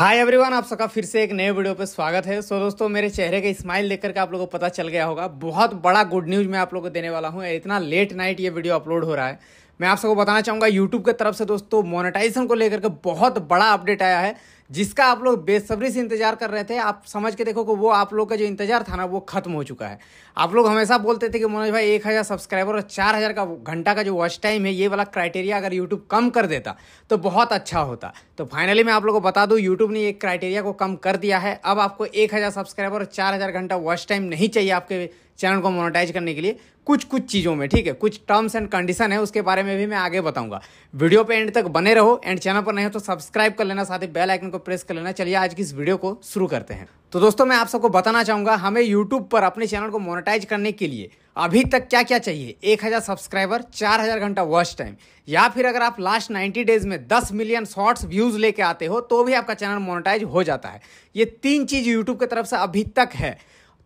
hi everyone आप सबका फिर से एक नए वीडियो पे स्वागत है सो so, दोस्तों मेरे चेहरे का स्माइल देखकर के आप लोगों को पता चल गया होगा बहुत बड़ा गुड न्यूज़ मैं आप लोगों को देने वाला हूँ इतना लेट नाइट ये वीडियो अपलोड हो रहा है मैं आप सबको बताना चाहूँगा यूट्यूब की तरफ से दोस्तों मोनेटाइजेशन को लेकर के बहुत बड़ा अपडेट आया है जिसका आप लोग बेसब्री से इंतजार कर रहे थे आप समझ के देखो कि वो आप लोग का जो इंतजार था ना वो खत्म हो चुका है आप लोग हमेशा बोलते थे कि मनोज भाई एक हज़ार सब्सक्राइबर और चार हज़ार का घंटा का जो वॉच टाइम है ये वाला क्राइटेरिया अगर यूट्यूब कम कर देता तो बहुत अच्छा होता तो फाइनली मैं आप लोग को बता दूँ यूट्यूब ने एक क्राइटेरिया को कम कर दिया है अब आपको एक हज़ार सब्सक्राइबर और चार हज़ार घंटा वॉच टाइम नहीं चाहिए आपके चैनल को मोनोटाइज करने के लिए कुछ कुछ चीज़ों में ठीक है कुछ टर्म्स एंड कंडीशन है उसके बारे में भी मैं आगे बताऊंगा वीडियो पे एंड तक बने रहो एंड चैनल पर नहीं हो तो सब्सक्राइब कर लेना साथ ही बेल आइकन को प्रेस कर लेना चलिए आज की इस वीडियो को शुरू करते हैं तो दोस्तों मैं आप सबको बताना चाहूंगा हमें यूट्यूब पर अपने चैनल को मोनेटाइज करने के लिए अभी तक क्या क्या चाहिए एक हज़ार सब्सक्राइबर चार हज़ार घंटा वॉच टाइम या फिर अगर आप लास्ट नाइन्टी डेज में दस मिलियन शॉर्ट्स व्यूज़ लेके आते हो तो भी आपका चैनल मोनेटाइज हो जाता है ये तीन चीज़ यूट्यूब की तरफ से अभी तक है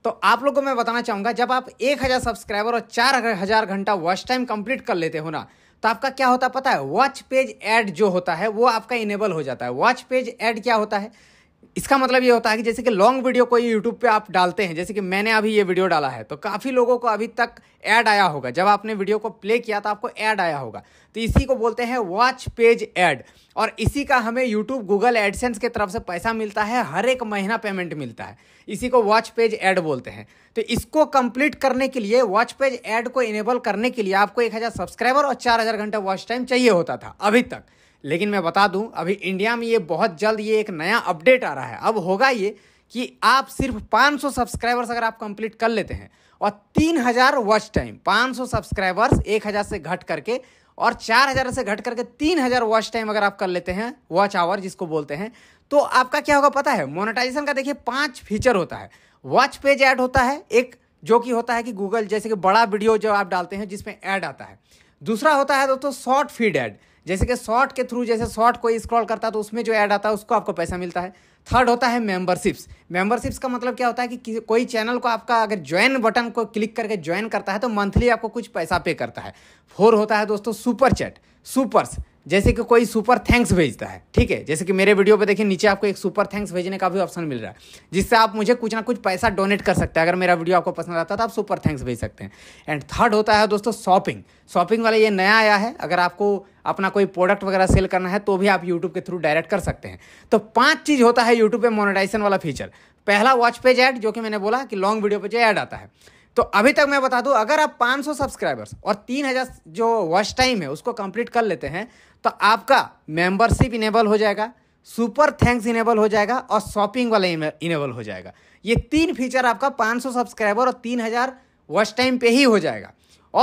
तो आप लोगों को मैं बताना चाहूंगा जब आप एक हज़ार सब्सक्राइबर और चार हज़ार घंटा वॉच टाइम कंप्लीट कर लेते हो ना तो आपका क्या होता है पता है वॉच पेज एड जो होता है वो आपका इनेबल हो जाता है वॉच पेज एड क्या होता है इसका मतलब ये होता है कि जैसे कि लॉन्ग वीडियो कोई यूट्यूब पे आप डालते हैं जैसे कि मैंने अभी ये वीडियो डाला है तो काफ़ी लोगों को अभी तक ऐड आया होगा जब आपने वीडियो को प्ले किया तो आपको ऐड आया होगा तो इसी को बोलते हैं वॉच पेज ऐड और इसी का हमें यूट्यूब गूगल एडसेंस के तरफ से पैसा मिलता है हर एक महीना पेमेंट मिलता है इसी को वॉच पेज ऐड बोलते हैं तो इसको कंप्लीट करने के लिए वॉच पेज ऐड को इनेबल करने के लिए आपको एक हज़ार सब्सक्राइबर और चार हज़ार घंटा वॉच टाइम चाहिए होता था अभी तक लेकिन मैं बता दूं अभी इंडिया में ये बहुत जल्द ये एक नया अपडेट आ रहा है अब होगा ये कि आप सिर्फ 500 सब्सक्राइबर्स अगर आप कंप्लीट कर लेते हैं और 3000 वॉच टाइम 500 सब्सक्राइबर्स 1000 से घट करके और 4000 से घट करके 3000 वॉच टाइम अगर आप कर लेते हैं वॉच आवर जिसको बोलते हैं तो आपका क्या होगा पता है मोनेटाइजेशन का देखिए पांच फीचर होता है वॉच पेज ऐड होता है एक जो कि होता है कि गूगल जैसे कि बड़ा वीडियो जो आप डालते हैं जिसमें ऐड आता है दूसरा होता है दोस्तों शॉर्ट फीड एड जैसे कि शॉर्ट के थ्रू जैसे शॉर्ट कोई स्क्रॉल करता है तो उसमें जो ऐड आता है उसको आपको पैसा मिलता है थर्ड होता है मेंबरशिप्स मेंबरशिप्स का मतलब क्या होता है कि, कि कोई चैनल को आपका अगर ज्वाइन बटन को क्लिक करके ज्वाइन करता है तो मंथली आपको कुछ पैसा पे करता है फोर होता है दोस्तों सुपर चैट सुपर्स जैसे कि कोई सुपर थैंक्स भेजता है ठीक है जैसे कि मेरे वीडियो पे देखिए नीचे आपको एक सुपर थैंक्स भेजने का भी ऑप्शन मिल रहा है जिससे आप मुझे कुछ ना कुछ पैसा डोनेट कर सकते हैं अगर मेरा वीडियो आपको पसंद आता है तो आप सुपर थैंक्स भेज सकते हैं एंड थर्ड होता है दोस्तों शॉपिंग शॉपिंग वाला ये नया आया है अगर आपको अपना कोई प्रोडक्ट वगैरह सेल करना है तो भी आप यूट्यूब के थ्रू डायरेक्ट कर सकते हैं तो पांच चीज़ होता है यूट्यूब पर मोनेटाइजेशन वाला फीचर पहला वॉच पेज ऐड जो कि मैंने बोला कि लॉन्ग वीडियो पे जो ऐड आता है तो अभी तक मैं बता दूं अगर आप 500 सब्सक्राइबर्स और 3000 जो वॉच टाइम है उसको कंप्लीट कर लेते हैं तो आपका मेंबरशिप इनेबल हो जाएगा सुपर थैंक्स इनेबल हो जाएगा और शॉपिंग वाला इनेबल हो जाएगा ये तीन फीचर आपका 500 सब्सक्राइबर और 3000 वॉच टाइम पे ही हो जाएगा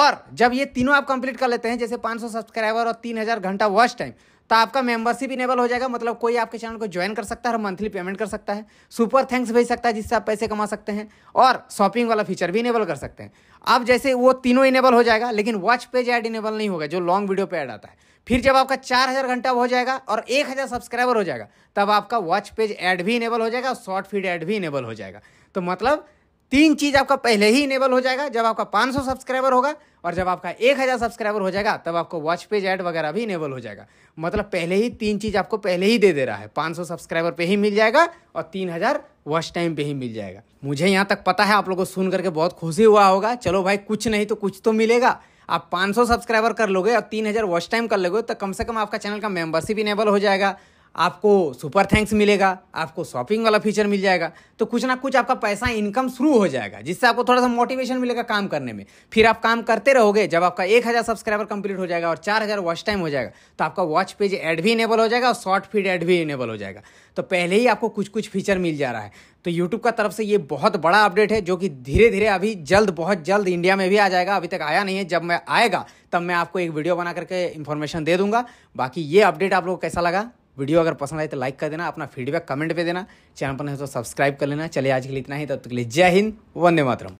और जब ये तीनों आप कंप्लीट कर लेते हैं जैसे 500 सब्सक्राइबर और 3000 घंटा वॉच टाइम तो आपका मेंबरशिप इनेबल हो जाएगा मतलब कोई आपके चैनल को ज्वाइन कर सकता है और मंथली पेमेंट कर सकता है सुपर थैंक्स भेज सकता है जिससे आप पैसे कमा सकते हैं और शॉपिंग वाला फीचर भी इनेबल कर सकते हैं अब जैसे वो तीनों इनेबल हो जाएगा लेकिन वॉच पेज ऐड इनेबल नहीं होगा जो लॉन्ग वीडियो पे ऐड आता है फिर जब आपका चार हज़ार घंटा हो जाएगा और एक हज़ार सब्सक्राइबर हो जाएगा तब आपका वॉच पेज ऐड भी इनेबल हो जाएगा और शॉर्ट फीड ऐड भी इनेबल हो जाएगा तो मतलब तीन चीज आपका पहले ही इनेबल हो जाएगा जब आपका 500 सब्सक्राइबर होगा और जब आपका 1000 सब्सक्राइबर हो जाएगा तब आपको वॉच पेज ऐड वगैरह भी इनेबल हो जाएगा मतलब पहले ही तीन चीज आपको पहले ही दे दे रहा है 500 सब्सक्राइबर पे ही मिल जाएगा और 3000 वॉच टाइम पे ही मिल जाएगा मुझे यहाँ तक पता है आप लोगों को सुन करके बहुत खुशी हुआ होगा चलो भाई कुछ नहीं तो कुछ तो मिलेगा आप 500 सब्सक्राइबर कर लोगे और 3000 वॉच टाइम कर लोगे तो कम से कम आपका चैनल का मेंबरशिप इनेबल हो जाएगा आपको सुपर थैंक्स मिलेगा आपको शॉपिंग वाला फीचर मिल जाएगा तो कुछ ना कुछ आपका पैसा इनकम शुरू हो जाएगा जिससे आपको थोड़ा सा मोटिवेशन मिलेगा काम करने में फिर आप काम करते रहोगे जब आपका एक हज़ार सब्सक्राइबर कंप्लीट हो जाएगा और चार हज़ार वॉच टाइम हो जाएगा तो आपका वॉच पेज एड भी इनेबल हो जाएगा और शॉर्ट फीड एड भी इनेबल हो जाएगा तो पहले ही आपको कुछ कुछ फीचर मिल जा रहा है तो यूट्यूब का तरफ से ये बहुत बड़ा अपडेट है जो कि धीरे धीरे अभी जल्द बहुत जल्द इंडिया में भी आ जाएगा अभी तक आया नहीं है जब मैं आएगा तब मैं आपको एक वीडियो बना करके इन्फॉर्मेशन दे दूंगा बाकी ये अपडेट आप लोग कैसा लगा वीडियो अगर पसंद आए तो लाइक कर देना अपना फीडबैक कमेंट पे देना चैनल पर नहीं तो सब्सक्राइब कर लेना चलिए आज के लिए इतना ही तब तक के लिए जय हिंद वंदे मातरम